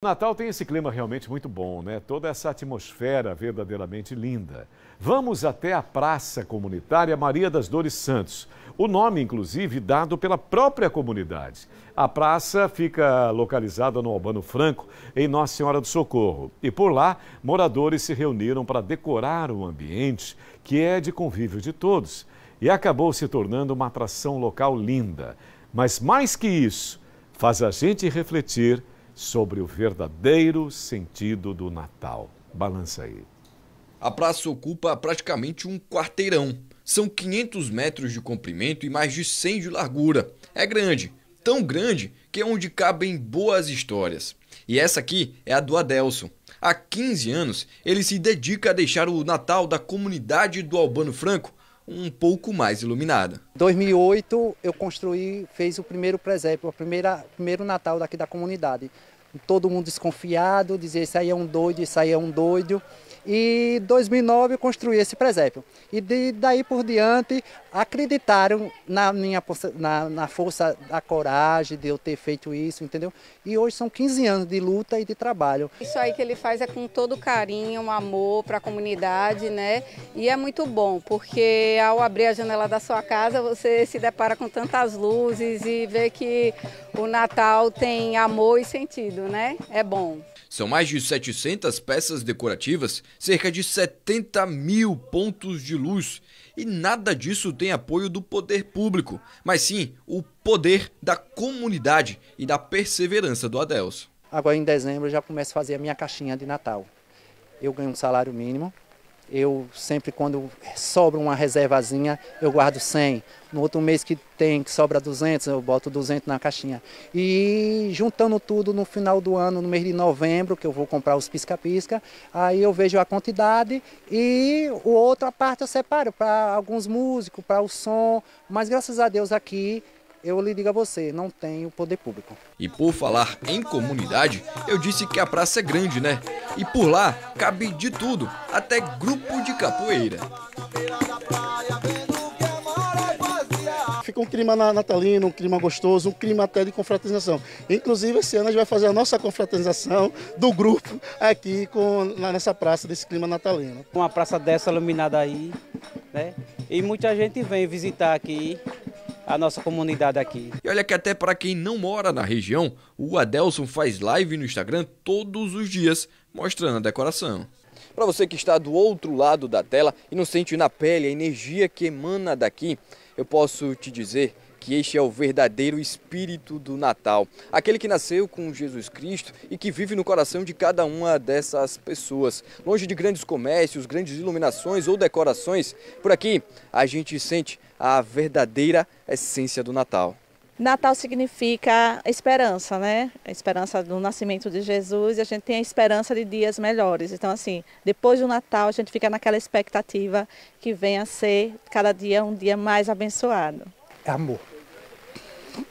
Natal tem esse clima realmente muito bom, né? Toda essa atmosfera verdadeiramente linda. Vamos até a Praça Comunitária Maria das Dores Santos. O nome, inclusive, dado pela própria comunidade. A praça fica localizada no Albano Franco, em Nossa Senhora do Socorro. E por lá, moradores se reuniram para decorar o ambiente, que é de convívio de todos. E acabou se tornando uma atração local linda. Mas mais que isso, faz a gente refletir sobre o verdadeiro sentido do Natal. Balança aí. A praça ocupa praticamente um quarteirão. São 500 metros de comprimento e mais de 100 de largura. É grande, tão grande que é onde cabem boas histórias. E essa aqui é a do Adelson. Há 15 anos, ele se dedica a deixar o Natal da comunidade do Albano Franco um pouco mais iluminada. Em 2008 eu construí, fez o primeiro presépio, o primeira, primeiro Natal daqui da comunidade. Todo mundo desconfiado, dizia isso aí é um doido, isso aí é um doido. E 2009 eu construí esse presépio. E de, daí por diante acreditaram na minha na, na, força da coragem de eu ter feito isso, entendeu? E hoje são 15 anos de luta e de trabalho. Isso aí que ele faz é com todo carinho, um amor para a comunidade, né? E é muito bom, porque ao abrir a janela da sua casa, você se depara com tantas luzes e vê que o Natal tem amor e sentido, né? É bom. São mais de 700 peças decorativas, cerca de 70 mil pontos de luz. E nada disso tem apoio do poder público, mas sim o poder da comunidade e da perseverança do Adelso. Agora em dezembro eu já começo a fazer a minha caixinha de Natal. Eu ganho um salário mínimo, eu sempre quando sobra uma reservazinha, eu guardo 100. No outro mês que tem, que sobra 200, eu boto 200 na caixinha. E juntando tudo no final do ano, no mês de novembro, que eu vou comprar os pisca-pisca, aí eu vejo a quantidade e o outra parte eu separo para alguns músicos, para o som. Mas graças a Deus aqui eu lhe digo a você, não tem o poder público. E por falar em comunidade, eu disse que a praça é grande, né? E por lá cabe de tudo, até grupo de capoeira. Fica um clima natalino, um clima gostoso, um clima até de confraternização. Inclusive, esse ano a gente vai fazer a nossa confraternização do grupo aqui com, nessa praça desse clima natalino. Uma praça dessa iluminada aí, né? E muita gente vem visitar aqui, a nossa comunidade aqui. E olha que até para quem não mora na região, o Adelson faz live no Instagram todos os dias, mostrando a decoração. Para você que está do outro lado da tela e não sente na pele a energia que emana daqui, eu posso te dizer que este é o verdadeiro espírito do Natal, aquele que nasceu com Jesus Cristo e que vive no coração de cada uma dessas pessoas. Longe de grandes comércios, grandes iluminações ou decorações, por aqui a gente sente a verdadeira essência do Natal. Natal significa esperança, né? A esperança do nascimento de Jesus e a gente tem a esperança de dias melhores. Então, assim, depois do Natal, a gente fica naquela expectativa que venha a ser cada dia um dia mais abençoado é amor.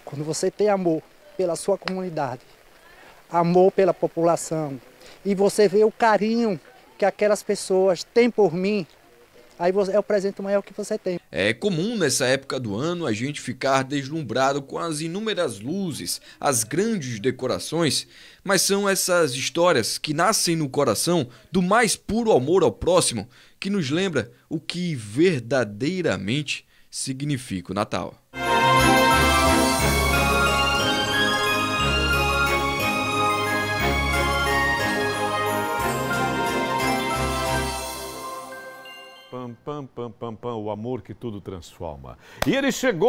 Quando você tem amor pela sua comunidade, amor pela população, e você vê o carinho que aquelas pessoas têm por mim, aí é o presente maior que você tem. É comum nessa época do ano a gente ficar deslumbrado com as inúmeras luzes, as grandes decorações, mas são essas histórias que nascem no coração do mais puro amor ao próximo que nos lembra o que verdadeiramente significa o Natal. Pam, pam, pam, pam, pam, o amor que tudo transforma. E ele chegou.